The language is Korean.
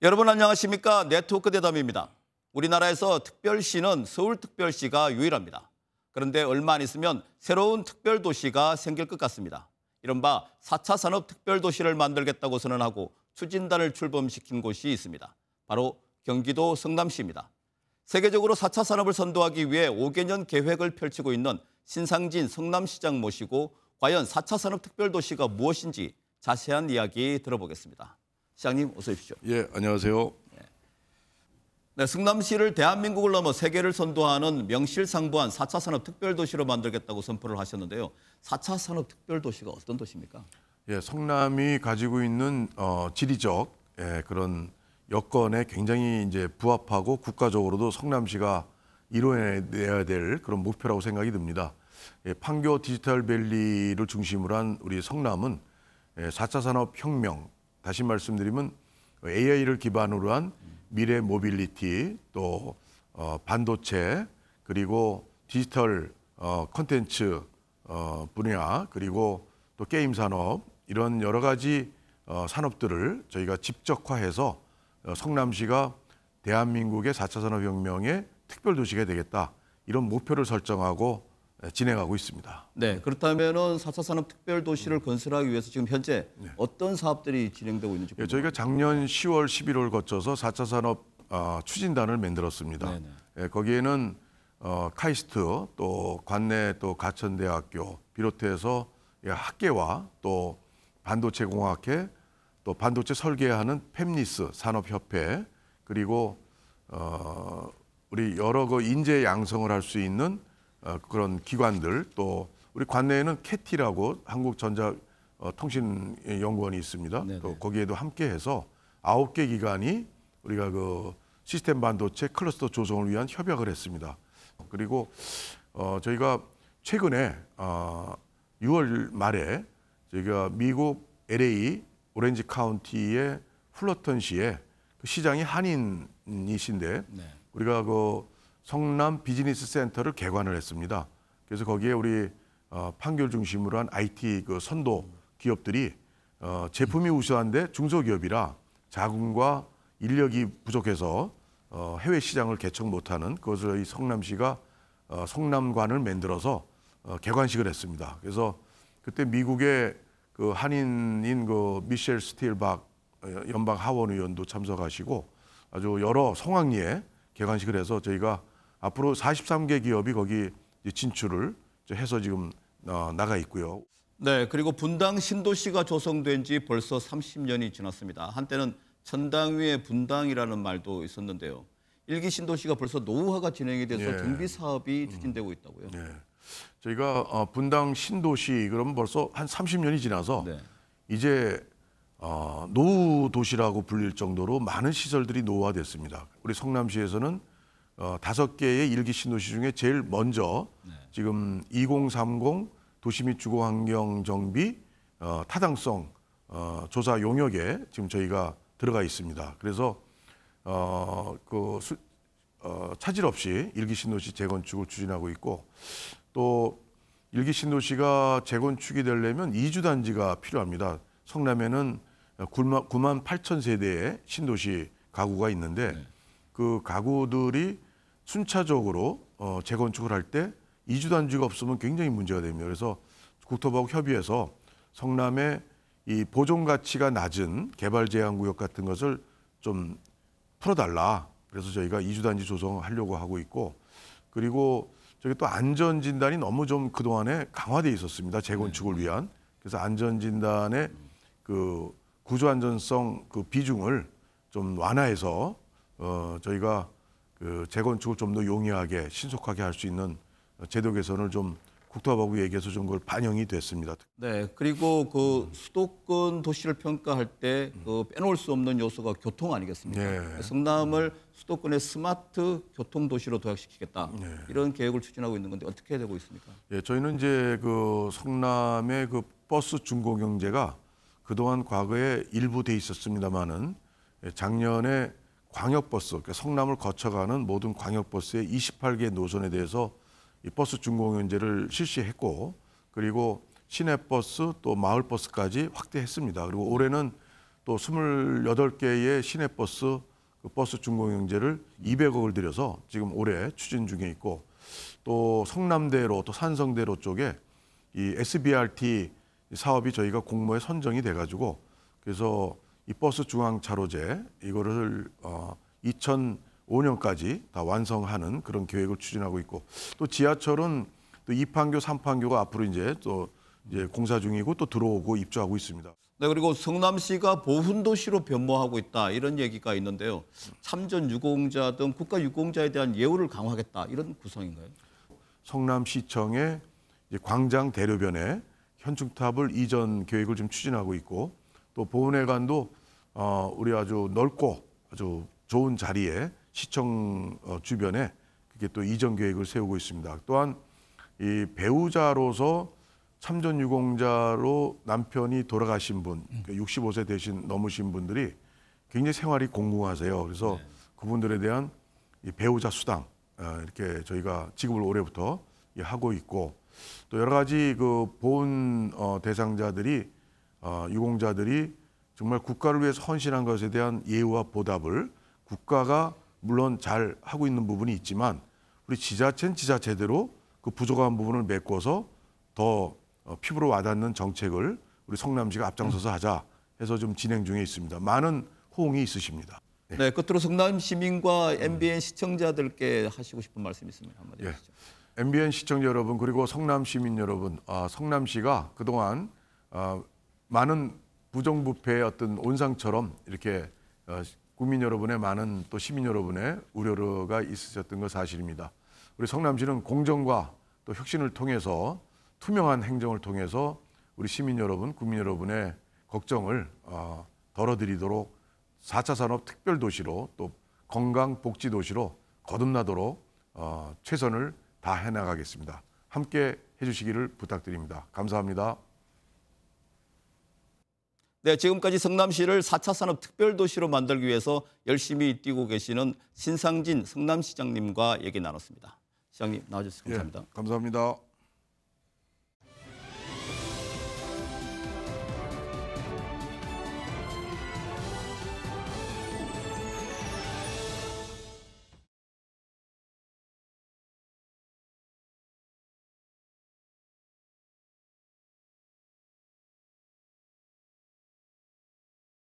여러분 안녕하십니까? 네트워크 대담입니다. 우리나라에서 특별시는 서울특별시가 유일합니다. 그런데 얼마 안 있으면 새로운 특별도시가 생길 것 같습니다. 이른바 4차 산업특별도시를 만들겠다고 선언하고 추진단을 출범시킨 곳이 있습니다. 바로 경기도 성남시입니다. 세계적으로 4차 산업을 선도하기 위해 5개년 계획을 펼치고 있는 신상진 성남시장 모시고 과연 4차 산업특별도시가 무엇인지 자세한 이야기 들어보겠습니다. 시장님 어서 오십시오. 예, 안녕하세요. 예. 네, 승남시를 대한민국을 넘어 세계를 선도하는 명실상부한 4차 산업 특별도시로 만들겠다고 선포를 하셨는데요. 4차 산업 특별도시가 어떤 도시입니까? 예, 성남이 가지고 있는 어, 지리적 예, 그런 여건에 굉장히 이제 부합하고 국가적으로도 성남시가 이뤄내야 될 그런 목표라고 생각이 듭니다. 예, 판교 디지털 밸리를 중심으로 한 우리 성남은 예, 4차 산업 혁명 다시 말씀드리면 AI를 기반으로 한 미래 모빌리티 또 어, 반도체 그리고 디지털 어, 콘텐츠 어, 분야 그리고 또 게임 산업 이런 여러 가지 어, 산업들을 저희가 직접화해서 어, 성남시가 대한민국의 4차 산업혁명의 특별도시가 되겠다 이런 목표를 설정하고 예, 진행하고 있습니다. 네, 그렇다면은 4차 산업특별도시를 건설하기 위해서 지금 현재 네. 어떤 사업들이 진행되고 있는지 네, 저희가 작년 10월, 11월 거쳐서 4차 산업 어, 추진단을 만들었습니다. 네, 네. 예, 거기에는 어, 카이스트, 또 관내 또 가천대학교 비롯해서 학계와 또 반도체 공학회, 또 반도체 설계하는 펩리스 산업협회 그리고 어, 우리 여러 그 인재 양성을 할 수 있는 어, 그런 기관들 또 우리 관내에는 캐티라고 한국전자통신연구원이 어, 있습니다. 네네. 또 거기에도 함께해서 아홉 개 기관이 우리가 그 시스템 반도체 클러스터 조성을 위한 협약을 했습니다. 그리고 어, 저희가 최근에 어, 6월 말에 저희가 미국 LA 오렌지 카운티의 플러턴시에 그 시장이 한인이신데 네. 우리가 그 성남 비즈니스 센터를 개관을 했습니다. 그래서 거기에 우리 어, 판결 중심으로 한 IT 그 선도 기업들이 어, 제품이 우수한데 중소기업이라 자금과 인력이 부족해서 어, 해외 시장을 개척 못하는 그것을 이 성남시가 어, 성남관을 만들어서 어, 개관식을 했습니다. 그래서 그때 미국의 그 한인인 그 미셸 스틸박 어, 연방 하원 의원도 참석하시고 아주 여러 성황리에 개관식을 해서 저희가 앞으로 43개 기업이 거기 진출을 해서 지금 어, 나가 있고요. 네, 그리고 분당 신도시가 조성된 지 벌써 30년이 지났습니다. 한때는 천당 위의 분당이라는 말도 있었는데요. 일기 신도시가 벌써 노후화가 진행이 돼서 예. 정비 사업이 음. 추진되고 있다고요. 네. 저희가 어, 분당 신도시 그럼 벌써 한 30년이 지나서 네. 이제 어, 노후 도시라고 불릴 정도로 많은 시설들이 노후화됐습니다. 우리 성남시에서는 어, 다섯 개의 일기 신도시 중에 제일 먼저 네. 지금 2030 도시 및 주거 환경 정비 어, 타당성 어, 조사 용역에 지금 저희가 들어가 있습니다. 그래서 어, 그 어, 차질 없이 일기 신도시 재건축을 추진하고 있고 또 일기 신도시가 재건축이 되려면 이주 단지가 필요합니다. 성남에는 9만, 9만 8천 세대의 신도시 가구가 있는데 네. 그 가구들이 순차적으로 어, 재건축을 할 때 이주 단지가 없으면 굉장히 문제가 됩니다. 그래서 국토부하고 협의해서 성남의 이 보존 가치가 낮은 개발 제한 구역 같은 것을 좀 풀어달라. 그래서 저희가 이주 단지 조성하려고 하고 있고 그리고 저기 또 안전 진단이 너무 좀 그동안에 강화돼 있었습니다. 재건축을 네. 위한. 그래서 안전 진단의 그 구조 안전성 그 비중을 좀 완화해서 어 저희가 그 재건축을 좀 더 용이하게 신속하게 할 수 있는 제도 개선을 좀 국토부하고 얘기해서 좀 그걸 반영이 됐습니다. 네, 그리고 그 수도권 도시를 평가할 때그 빼놓을 수 없는 요소가 교통 아니겠습니까? 네. 그 성남을 수도권의 스마트 교통 도시로 도약시키겠다 네. 이런 계획을 추진하고 있는 건데 어떻게 되고 있습니까? 예, 네, 저희는 이제 그 성남의 그 버스 중고 경제가 그동안 과거에 일부 돼 있었습니다만은 예, 작년에 광역버스, 그러니까 성남을 거쳐가는 모든 광역버스의 28개 노선에 대해서 이 버스 준공연제를 실시했고 그리고 시내버스 또 마을버스까지 확대했습니다. 그리고 올해는 또 28개의 시내버스 그 버스 준공연제를 200억을 들여서 지금 올해 추진 중에 있고 또 성남대로 또 산성대로 쪽에 이 SBRT 사업이 저희가 공모에 선정이 돼가지고 그래서 이 버스 중앙 차로제 이거를 어, 2005년까지 다 완성하는 그런 계획을 추진하고 있고 또 지하철은 또 2판교, 3판교가 앞으로 이제 또 이제 공사 중이고 또 들어오고 입주하고 있습니다. 네, 그리고 성남시가 보훈도시로 변모하고 있다 이런 얘기가 있는데요. 참전 유공자 등 국가 유공자에 대한 예우를 강화하겠다 이런 구성인가요? 성남시청의 광장 대로변에 현충탑을 이전 계획을 좀 추진하고 있고 또 보훈회관도 어, 우리 아주 넓고 아주 좋은 자리에 시청 어, 주변에 그게 또 이전 계획을 세우고 있습니다. 또한 이 배우자로서 참전 유공자로 남편이 돌아가신 분, 음. 그러니까 65세 대신 넘으신 분들이 굉장히 생활이 공공하세요. 그래서 네. 그분들에 대한 이 배우자 수당 어, 이렇게 저희가 지급을 올해부터 하고 있고 또 여러 가지 그 보훈 어, 대상자들이 어, 유공자들이 정말 국가를 위해서 헌신한 것에 대한 예우와 보답을 국가가 물론 잘 하고 있는 부분이 있지만 우리 지자체는 지자체대로 그 부족한 부분을 메꿔서 더 어, 피부로 와닿는 정책을 우리 성남시가 앞장서서 하자 해서 좀 진행 중에 있습니다. 많은 호응이 있으십니다. 네. 네 끝으로 성남 시민과 MBN 시청자들께 하시고 싶은 말씀 있으면 한마디 네. 하시죠. MBN 시청자 여러분 그리고 성남 시민 여러분, 아, 성남시가 그동안 아, 많은 부정부패의 어떤 온상처럼 이렇게 어, 국민 여러분의 많은 또 시민 여러분의 우려가 있으셨던 것 사실입니다. 우리 성남시는 공정과 또 혁신을 통해서 투명한 행정을 통해서 우리 시민 여러분, 국민 여러분의 걱정을 어, 덜어드리도록 4차 산업 특별 도시로 또 건강 복지 도시로 거듭나도록 어, 최선을 다해 나가겠습니다. 함께 해 주시기를 부탁드립니다. 감사합니다. 네, 지금까지 성남시를 4차 산업특별도시로 만들기 위해서 열심히 뛰고 계시는 신상진 성남시장님과 얘기 나눴습니다. 시장님 나와주셔서 감사합니다. 예, 감사합니다.